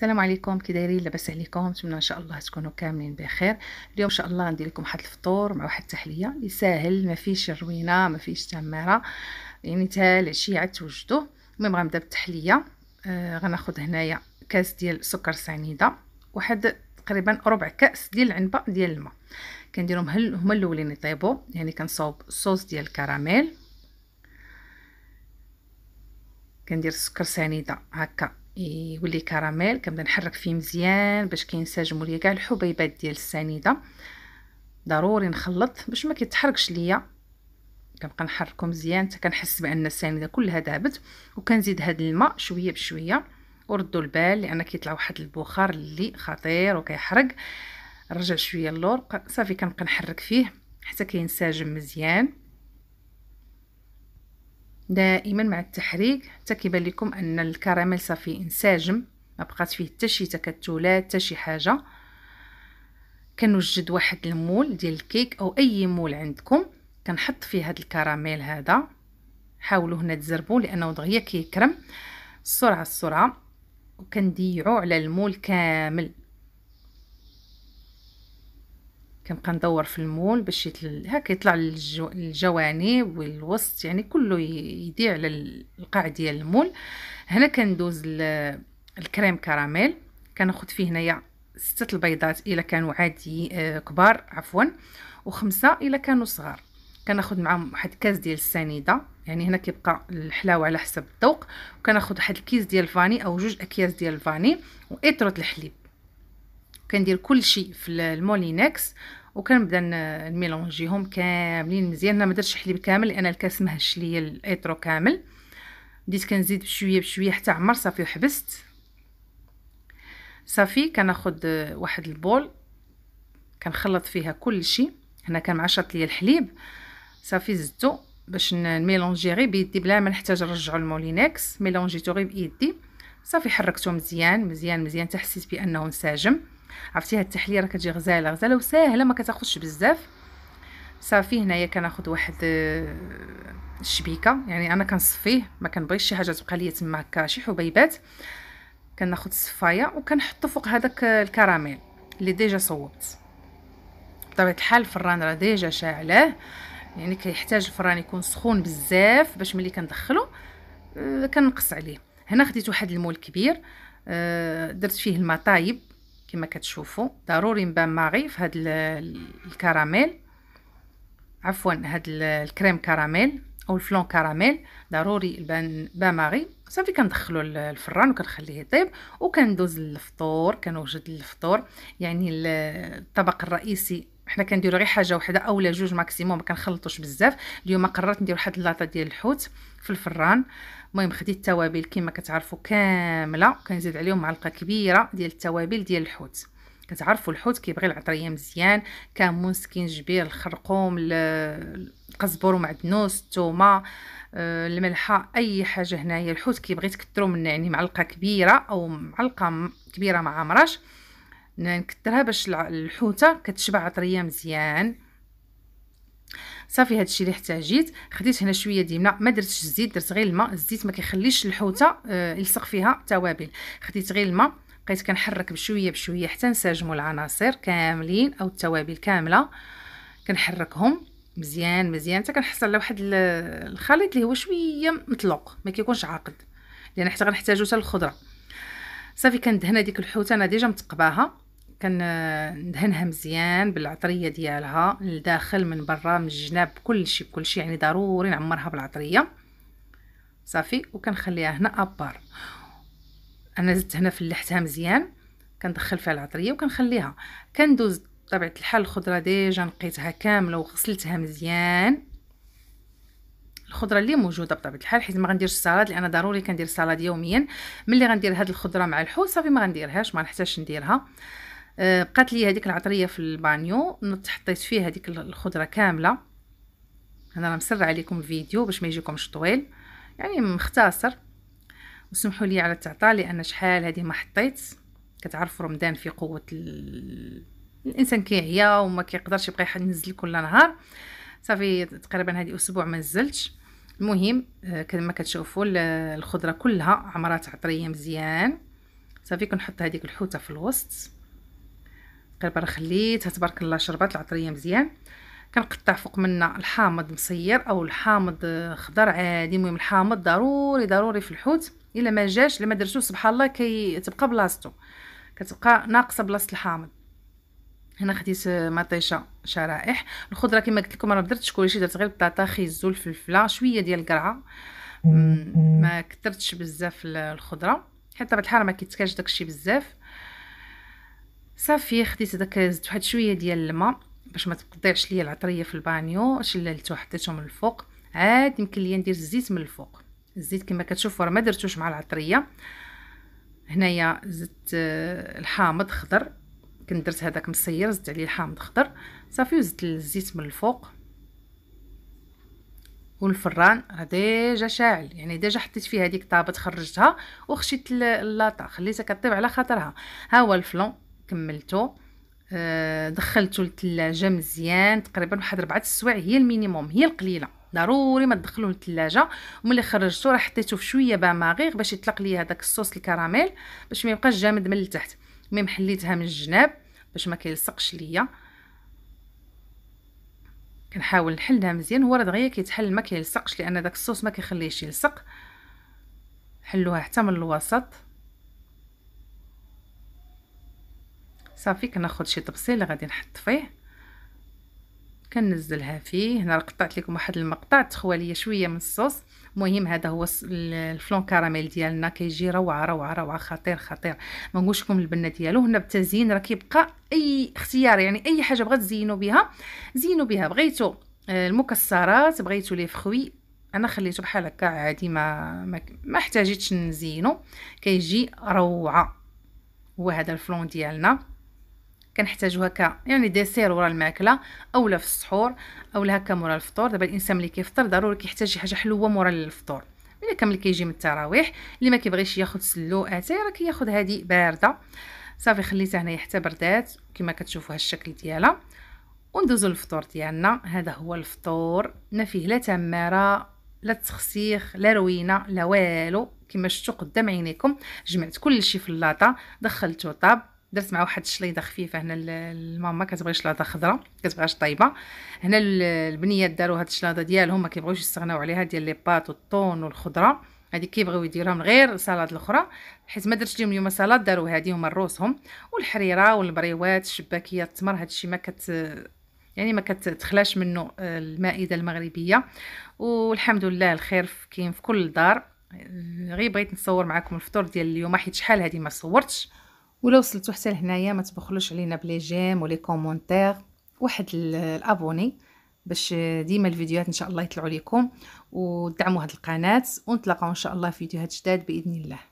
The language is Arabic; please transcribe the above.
السلام عليكم كي دايرين لاباس عليكم نتمنى ان شاء الله تكونوا كاملين بخير اليوم ان شاء الله ندير لكم واحد الفطور مع واحد التحليه اللي ساهل ما فيش روينه ما فيش تماره يعني تا العشيه عاد توجدوه المهم غنبدا بالتحليه آه غناخذ هنايا كاس ديال سكر سنيده واحد تقريبا ربع كاس ديال العنبه ديال الماء كنديرهم هما الاولين يطيبوا يعني كنصاوب الصوص ديال الكراميل كندير السكر سنيده هكا يولي كراميل كنبدا نحرك فيه مزيان باش كينسجموا ليا كاع الحبيبات ديال السنيده ضروري نخلط باش ما كيتحركش ليا كنبقى نحركو مزيان حتى كنحس بان السنيده كلها ذابت وكنزيد هاد الماء شويه بشويه وردوا البال لان كيطلع واحد البخار اللي خطير وكيحرق نرجع شويه اللور صافي كنبقى نحرك فيه حتى كينسجم مزيان دائما مع التحريك حتى كيبان لكم ان الكراميل صافي انسجم ما بقات فيه حتى شي تكتلات حتى شي حاجه كنوجد واحد المول ديال الكيك او اي مول عندكم كنحط فيه هذا الكراميل هذا حاولوا هنا تزربوا لانه دغيا كيكرم السرعه السرعه وكنضيعوا على المول كامل كنبقى ندور في المول باش يتل... هكا يطلع الجوانب والوسط يعني كله يضيع على القاع ديال المول هنا كندوز الكريم كراميل كناخد فيه هنايا ستة البيضات الا كانوا عادي آه، كبار عفوا وخمسة الا كانوا صغار كناخد معاهم واحد كاس ديال السنيده يعني هنا كيبقى الحلاوه على حسب الذوق وكناخد واحد الكيس ديال الفاني او جوج اكياس ديال الفاني واطره الحليب كندير كلشي في المولينكس وكنبدا نميلونجيهم كاملين مزيان انا ما درتش حليب كامل لان الكاس مهش ليا الايترو كامل بديت كنزيد بشويه بشويه حتى عمر صافي وحبست صافي كناخد واحد البول كنخلط فيها كل شيء هنا كان معشط ليا الحليب صافي زدتو باش نميلونجي غير بيدي بلا ما نحتاج نرجعو المولينكس ميلونجيتو غير بايدي صافي حركته مزيان مزيان مزيان حتى حسيت بانه انسجم عرفتي هاد التحليه راه كتجي غزاله غزاله وساهله ما كتاخذش بزاف صافي هنايا كناخذ واحد آه، الشبيكه يعني انا كنصفيه ما كنبغيش شي حاجه تبقى ليا تما هكا شي حبيبات كناخذ الصفايه وكنحطو فوق هذاك آه، الكراميل اللي ديجا صوبت بطبيعه الحال الفران راه ديجا شاعله يعني كيحتاج الفران يكون سخون بزاف باش ملي كندخلو آه، كنقص عليه هنا خديت واحد المول كبير درت فيه المطايب كما كتشوفوا ضروري نبان ماغي في هاد الكراميل عفوا هاد الكريم كراميل او الفلون كراميل ضروري البان ماغي صافي كندخلو الفران وكنخليه يطيب وكندوز للفطور كنوجد الفطور يعني الطبق الرئيسي حنا كنديرو غير حاجه وحده اولا جوج ماكسيموم ما كنخلطوش بزاف اليوم قررت ندير واحد اللاطه ديال الحوت في الفران المهم خديت التوابل كما كتعرفوا كامله كنزيد عليهم معلقه كبيره ديال التوابل ديال الحوت كتعرفوا الحوت كيبغي العطريه مزيان كمون سكينجبير الخرقوم القزبر ومعدنوس الثومه آه، الملحه اي حاجه هنايا الحوت كيبغي تكثروا منه يعني معلقه كبيره او معلقه كبيره ما عامراش نكثرها نعم، باش الحوته كتشبع عطريه مزيان صافي هادشي اللي احتاجيت خديت هنا شويه ديمله ما درتش الزيت درت غير الماء الزيت ما كيخليش الحوته آه، يلصق فيها توابل خديت غير الماء بقيت كنحرك بشويه بشويه حتى نساجموا العناصر كاملين او التوابل كامله كنحركهم مزيان مزيان حتى كنحصل على واحد الخليط اللي هو شويه مطلق ما كيكونش عاقد لان حتى غنحتاجو حتى الخضره صافي كندهن هذيك الحوته انا ديجا متقباها كندهنها مزيان بالعطريه ديالها لداخل من برا من الجناب كلشي كلشي يعني ضروري نعمرها بالعطريه صافي وكنخليها هنا ابار انا زدت هنا فلحتها مزيان كندخل فيها العطريه وكنخليها كندوز بطبيعه الحال الخضره ديجا نقيتها كامله وغسلتها مزيان الخضره اللي موجوده بطبيعه الحال حيت ما غنديرش السلطه لان ضروري كندير السلطه يوميا ملي غندير هاد الخضره مع الحوت صافي ما غنديرهاش ما نحتاجش نديرها آه، بقات لي هذيك العطريه في البانيو نط حطيت فيه هذيك الخضره كامله انا راه مسرع عليكم الفيديو باش ما يجيكمش طويل يعني مختصر وسمحوا لي على التعطال لان شحال هذه ما حطيت كتعرفوا رمضان في قوه الانسان كيعيا وما كيقدرش يبقى ينزل كل نهار صافي تقريبا هذه اسبوع ما نزلتش المهم آه، كما كتشوفوا الخضره كلها عمرات عطريه مزيان صافي كنحط هذيك الحوته في الوسط برا خليتها تبارك الله شربات العطريه مزيان كنقطع فوق منها الحامض مصير او الحامض خضر عادي المهم الحامض ضروري ضروري في الحوت الا ما جاش لما درتو سبحان الله كي تبقى بلاصتو كتبقى ناقصه بلاصه الحامض هنا خديت مطيشه شرائح الخضره كما قلت لكم انا درتش كلشي درت غير البطاطا خيزو الفلفله شويه ديال القرعه ما كثرتش بزاف الخضره حيت حتى الحال ما كيتكاش داكشي بزاف صافي خديت داك زدت واحد شويه ديال الماء باش ما تقطعش ليا العطريه في البانيو شللت وحطيته من الفوق عاد يمكن ليا ندير الزيت من الفوق الزيت كما كتشوفوا راه ما درتوش مع العطريه هنايا زدت آه، الحامض خضر كنت درت هذاك مصير زدت عليه الحامض خضر صافي وزدت الزيت من الفوق والفران راه ديجا شاعل يعني ديجا حطيت فيه هذيك طابه خرجتها وخشيت اللاطه خليتها كطيب على خاطرها ها هو الفلون كملته آه، دخلته للثلاجه مزيان تقريبا واحد 4 السوايع هي المينيموم هي القليله ضروري ما تدخلوه للثلاجه وملي خرجته راه حطيته في شويه با ماغيغ باش يطلق لي هذاك الصوص الكراميل باش ما يبقاش جامد من التحت ميم حليتها من الجناب باش ما كيلصقش ليا كنحاول نحلها مزيان هو راه دغيا كيتحل ما كيلصقش لان داك الصوص ما كيخليهش يلصق حلوها حتى من الوسط صافي كناخد شي طبسيله غادي نحط فيه كنزلها فيه هنا قطعت لكم واحد المقطع تخوى ليا شويه من الصوص المهم هذا هو الفلون كراميل ديالنا كيجي روعه روعه روعه خطير خطير ما نقولش لكم البنه ديالو هنا بالتزيين راه كيبقى اي اختيار يعني اي حاجه بغات تزينوا بها زينوا بها بغيتو آه، المكسرات بغيتو لي فخوي انا خليته بحال هكا عادي ما ما, ما احتاجيتش نزينو كيجي روعه هو هذا الفلون ديالنا كنحتاجو هكا يعني ديسير ورا الماكله اولا في السحور اولا هكا مورا الفطور دابا الانسان ملي كيفطر ضروري كيحتاج شي حاجه حلوه مورا الفطور ملي كامل كيجي من التراويح اللي ما كيبغيش ياخذ سلو اتاي راه كياخذ هذه بارده صافي خليتها هنايا حتى بردات كما كتشوفوا الشكل ديالها وندوزو للفطور ديالنا هذا هو الفطور ما فيه لا تماره لا تخسيخ لا روينه لا والو كما شفتوا قدام عينيكم جمعت كلشي في اللاطه دخلته طاب درت مع واحد الشليضه خفيفه هنا الماما كتبغي شلاضه خضراء كتبغيهاش طايبه هنا البنيات داروا هاد الشلاضه ديالهم ما كيبغيوش يستغناو عليها ديال لي بات والطون والخضره هادي كيبغيو يديروها من غير سلطه الاخرى حيت ما درتش لهم اليوم سلطه داروا هادي هما الروسهم والحريره والبريوات الشباكيه التمر هادشي ما كت يعني ما كتخلاش منه آه، المائده المغربيه والحمد لله الخير كاين في كل دار آه، غير بغيت نصور معكم الفطور ديال اليوم حيت شحال هادي ما صورتش ولو وصلتوا حتى لهنايا ما تبخلوش علينا بلي جيم ولي كومونتير واحد الابوني باش ديما الفيديوهات ان شاء الله يطلعوا لكم ودعموا هذه القناه ونتلاقاو ان شاء الله في فيديوهات جداد باذن الله